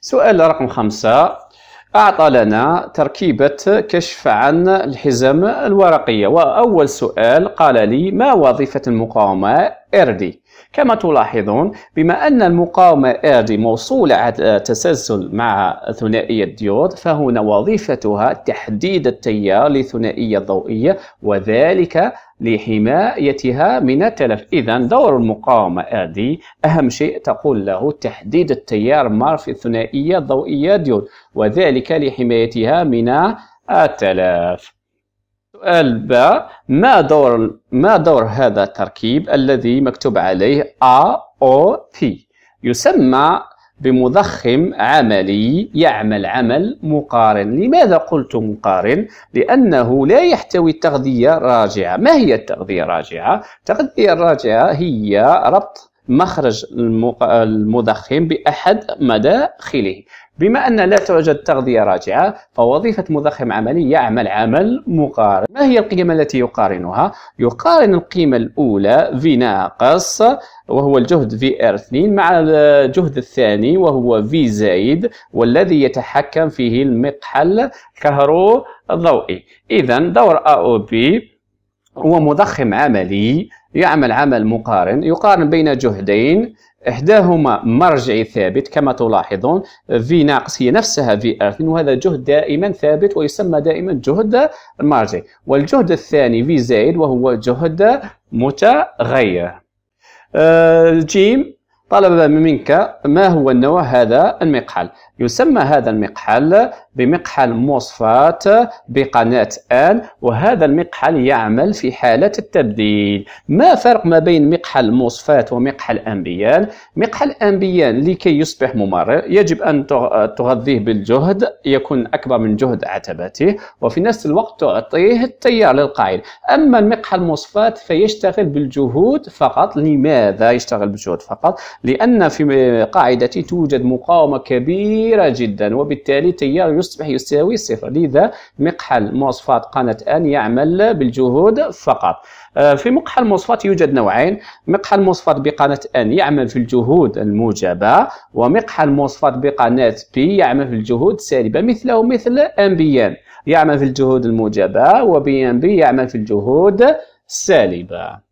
سؤال رقم خمسة أعطى لنا تركيبة كشف عن الحزم الورقية وأول سؤال قال لي ما وظيفة المقاومة RD كما تلاحظون بما أن المقاومة RD موصولة على تسلسل مع ثنائية ديود فهنا وظيفتها تحديد التيار لثنائية الضوئية وذلك لحمايتها من التلف إذا دور المقاومة RD أهم شيء تقول له تحديد التيار مار في الثنائية الضوئية ديود وذلك لحمايتها من التلف سؤال ب ما دور ما دور هذا التركيب الذي مكتوب عليه A O P يسمى بمضخم عملي يعمل عمل مقارن لماذا قلت مقارن؟ لأنه لا يحتوي التغذية الراجعة ما هي التغذية الراجعة؟ التغذية الراجعة هي ربط مخرج المضخم بأحد مداخله بما أن لا توجد تغذية راجعة فوظيفة مضخم عملي يعمل عمل مقارن ما هي القيمة التي يقارنها؟ يقارن القيمة الأولى في ناقص وهو الجهد في ار 2 مع الجهد الثاني وهو في زائد والذي يتحكم فيه المقحل كهروضوئي إذا دور أو بي هو مضخم عملي يعمل عمل مقارن يقارن بين جهدين إحداهما مرجعي ثابت كما تلاحظون في ناقص هي نفسها في أرث وهذا جهد دائما ثابت ويسمى دائما جهد مرجعي والجهد الثاني في زائد وهو جهد متغير جيم آه، طلب منك ما هو النوع هذا المقحل يسمى هذا المقحل بمقحل موصفات بقناة آن وهذا المقحل يعمل في حالة التبديل ما فرق ما بين مقحل موصفات ومقحل أنبيان مقحل أنبيان لكي يصبح ممرر يجب أن تغذيه بالجهد يكون أكبر من جهد عتبته وفي نفس الوقت تعطيه التيار للقائل أما المقحل موصفات فيشتغل بالجهود فقط لماذا يشتغل بالجهود فقط لأن في قاعدة توجد مقاومة كبيرة جدا وبالتالي تيار يصبح يساوي صفر لذا مقحل مواصفات قناة أن يعمل بالجهود فقط آه، في مقحل المواصفات يوجد نوعين مقحل مواصفات بقناة أن يعمل في الجهود الموجبة ومقحل مواصفات بقناة بي يعمل في الجهود السالبة مثله مثل أم بي أن يعمل في الجهود الموجبة وبي أن بي يعمل في الجهود السالبة